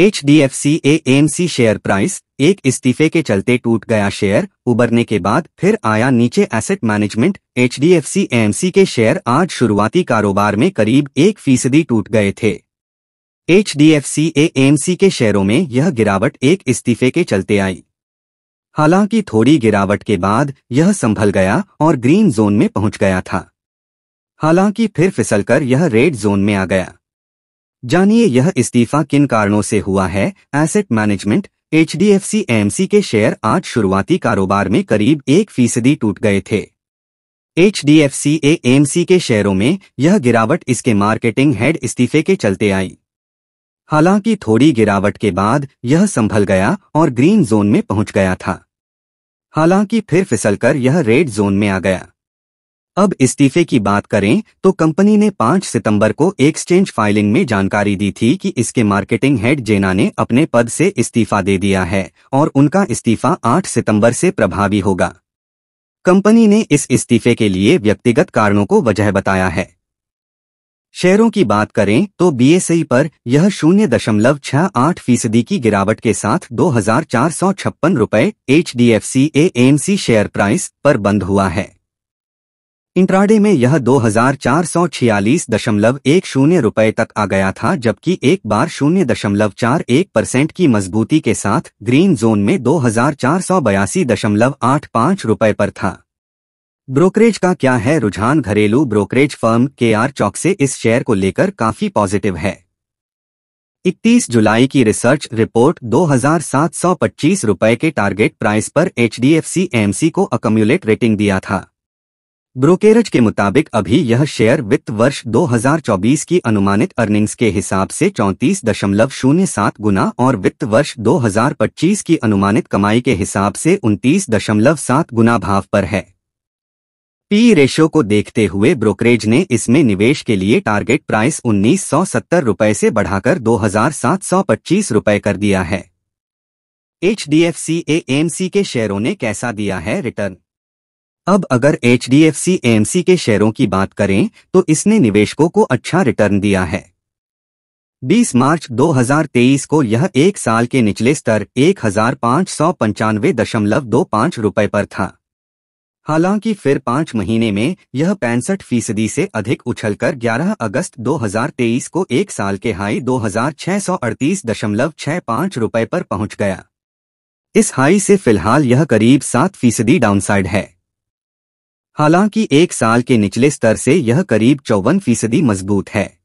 H D F C A M C share price एक इस्तीफे के चलते टूट गया शेयर उबरने के बाद फिर आया नीचे asset management H D F C M C के शेयर आज शुरुआती कारोबार में करीब एक फीसदी टूट गए थे H D F C A M C के शेयरों में यह गिरावट एक इस्तीफे के चलते आई हालांकि थोड़ी गिरावट के बाद यह संभल गया और ग्रीन जोन में पहुंच गया था हालांकि फिर फिसलकर यह रेड जोन में आ गया जानिए यह इस्तीफा किन कारणों से हुआ है एसेट मैनेजमेंट एच डी के शेयर आज शुरुआती कारोबार में करीब एक फीसदी टूट गए थे एच डी एमसी के शेयरों में यह गिरावट इसके मार्केटिंग हेड इस्तीफे के चलते आई हालांकि थोड़ी गिरावट के बाद यह संभल गया और ग्रीन जोन में पहुंच गया था हालांकि फिर फिसलकर यह रेड जोन में आ गया अब इस्तीफे की बात करें तो कंपनी ने 5 सितंबर को एक्सचेंज फाइलिंग में जानकारी दी थी कि इसके मार्केटिंग हेड जेना ने अपने पद से इस्तीफा दे दिया है और उनका इस्तीफा 8 सितंबर से प्रभावी होगा कंपनी ने इस इस्तीफे के लिए व्यक्तिगत कारणों को वजह बताया है शेयरों की बात करें तो बीएसई पर यह शून्य दशमलव छह आठ फीसदी की गिरावट के साथ दो हजार चार सौ छप्पन रूपए H D F C A M C share price पर बंद हुआ है इंट्राडे में यह दो हजार चार सौ छियालीस दशमलव एक शून्य रुपये तक आ गया था जबकि एक बार शून्य दशमलव चार एक परसेंट की मजबूती के साथ ग्रीन जोन में दो हजार चार सौ बयासी दशमलव आठ पाँच रुपये पर था ब्रोकरेज का क्या है रुझान घरेलू ब्रोकरेज फर्म के आर चौक से इस शेयर को लेकर काफी पॉजिटिव है 31 जुलाई की रिसर्च रिपोर्ट 2,725 रुपए के टारगेट प्राइस पर एच डी को अकम्यूलेट रेटिंग दिया था ब्रोकरेज के मुताबिक अभी यह शेयर वित्त वर्ष 2024 की अनुमानित अर्निंग्स के हिसाब से चौंतीस दशमलव शून्य सात गुना और वित्त वर्ष 2025 की अनुमानित कमाई के हिसाब से उनतीस दशमलव सात गुना भाव पर है पी रेशो को देखते हुए ब्रोकरेज ने इसमें निवेश के लिए टारगेट प्राइस उन्नीस सौ सत्तर रुपये से बढ़ाकर दो हजार सात सौ पच्चीस रुपये कर दिया है एच डी एम सी के शेयरों ने कैसा दिया है रिटर्न अब अगर एच डी के शेयरों की बात करें तो इसने निवेशकों को अच्छा रिटर्न दिया है 20 मार्च 2023 को यह एक साल के निचले स्तर एक हजार पाँच सौ पंचानवे दशमलव दो रुपये पर था हालांकि फिर पांच महीने में यह पैंसठ फीसदी से अधिक उछलकर 11 अगस्त 2023 को एक साल के हाई दो हजार छह सौ अड़तीस दशमलव रुपये पर पहुंच गया इस हाई से फिलहाल यह करीब सात फीसदी डाउनसाइड है हालांकि एक साल के निचले स्तर से यह करीब चौवन फीसदी मजबूत है